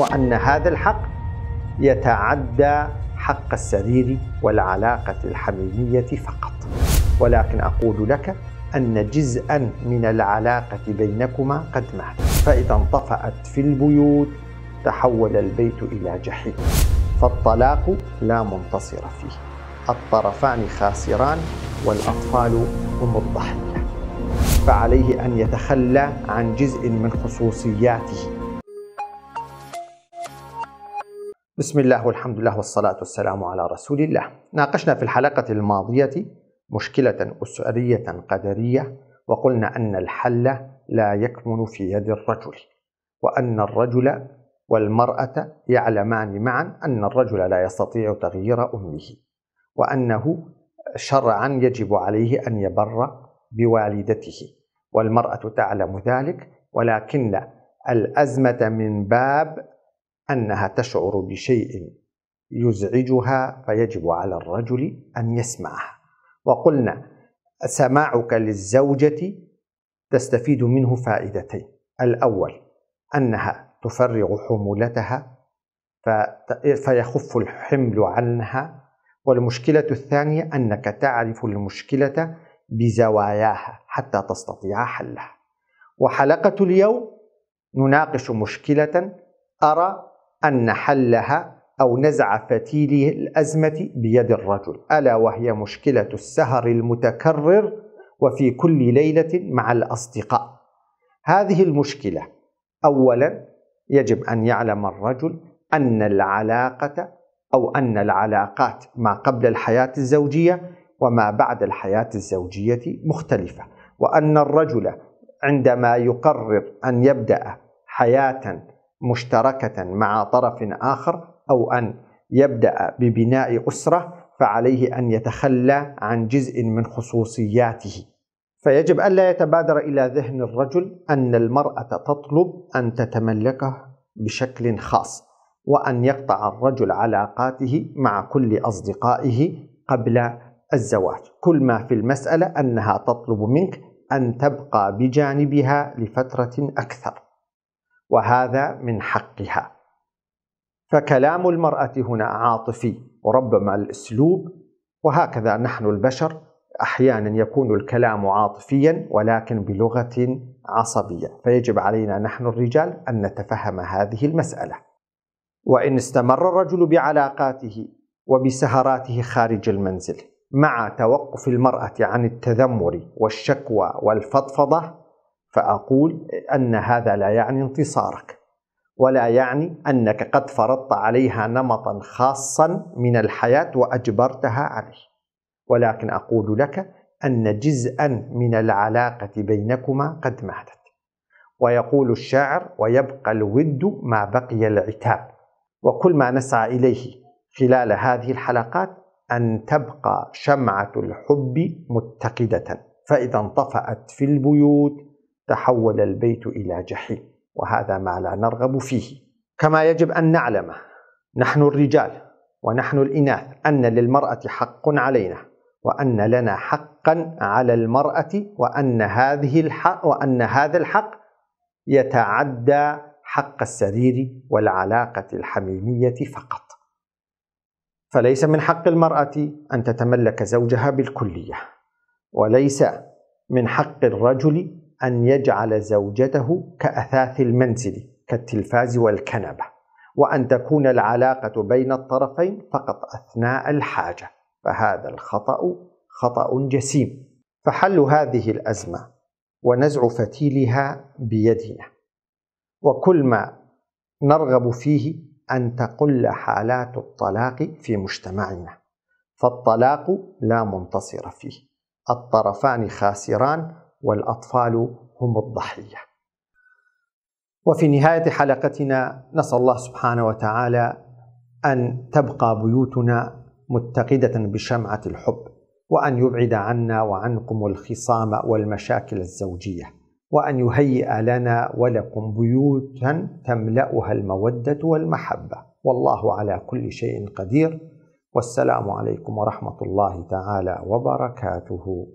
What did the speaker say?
وأن هذا الحق يتعدى حق السرير والعلاقة الحميمية فقط ولكن أقول لك أن جزءا من العلاقة بينكما قد مات فإذا انطفأت في البيوت تحول البيت إلى جحيم فالطلاق لا منتصر فيه الطرفان خاسران والأطفال هم الضحية فعليه أن يتخلى عن جزء من خصوصياته بسم الله والحمد لله والصلاة والسلام على رسول الله. ناقشنا في الحلقة الماضية مشكلة أسرية قدرية وقلنا أن الحل لا يكمن في يد الرجل وأن الرجل والمرأة يعلمان معا أن الرجل لا يستطيع تغيير أمه وأنه شرعا يجب عليه أن يبر بوالدته والمرأة تعلم ذلك ولكن الأزمة من باب أنها تشعر بشيء يزعجها فيجب على الرجل أن يسمعها وقلنا سماعك للزوجة تستفيد منه فائدتين الأول أنها تفرغ حمولتها فيخف الحمل عنها والمشكلة الثانية أنك تعرف المشكلة بزواياها حتى تستطيع حلها وحلقة اليوم نناقش مشكلة أرى أن حلها أو نزع فتيل الأزمة بيد الرجل ألا وهي مشكلة السهر المتكرر وفي كل ليلة مع الأصدقاء هذه المشكلة أولا يجب أن يعلم الرجل أن العلاقة أو أن العلاقات ما قبل الحياة الزوجية وما بعد الحياة الزوجية مختلفة وأن الرجل عندما يقرر أن يبدأ حياة مشتركة مع طرف آخر أو أن يبدأ ببناء أسرة فعليه أن يتخلى عن جزء من خصوصياته فيجب ألا يتبادر إلى ذهن الرجل أن المرأة تطلب أن تتملكه بشكل خاص وأن يقطع الرجل علاقاته مع كل أصدقائه قبل الزواج كل ما في المسألة أنها تطلب منك أن تبقى بجانبها لفترة أكثر وهذا من حقها فكلام المرأة هنا عاطفي وربما الأسلوب وهكذا نحن البشر أحيانا يكون الكلام عاطفيا ولكن بلغة عصبية فيجب علينا نحن الرجال أن نتفهم هذه المسألة وإن استمر الرجل بعلاقاته وبسهراته خارج المنزل مع توقف المرأة عن التذمر والشكوى والفضفضة فأقول أن هذا لا يعني انتصارك ولا يعني أنك قد فرضت عليها نمطا خاصا من الحياة وأجبرتها عليه ولكن أقول لك أن جزءا من العلاقة بينكما قد ماتت ويقول الشاعر ويبقى الود ما بقي العتاب وكل ما نسعى إليه خلال هذه الحلقات أن تبقى شمعة الحب متقدة فإذا انطفأت في البيوت تحول البيت إلى جحيم وهذا ما لا نرغب فيه كما يجب أن نعلم نحن الرجال ونحن الإناث أن للمرأة حق علينا وأن لنا حقا على المرأة وأن هذه الحق وأن هذا الحق يتعدى حق السرير والعلاقة الحميمية فقط. فليس من حق المرأة أن تتملك زوجها بالكلية، وليس من حق الرجل أن يجعل زوجته كأثاث المنزل كالتلفاز والكنبة وأن تكون العلاقة بين الطرفين فقط أثناء الحاجة فهذا الخطأ خطأ جسيم فحل هذه الأزمة ونزع فتيلها بيدنا وكل ما نرغب فيه أن تقل حالات الطلاق في مجتمعنا فالطلاق لا منتصر فيه الطرفان خاسران والاطفال هم الضحيه. وفي نهايه حلقتنا نسال الله سبحانه وتعالى ان تبقى بيوتنا متقده بشمعه الحب وان يبعد عنا وعنكم الخصام والمشاكل الزوجيه وان يهيئ لنا ولكم بيوتا تملاها الموده والمحبه والله على كل شيء قدير والسلام عليكم ورحمه الله تعالى وبركاته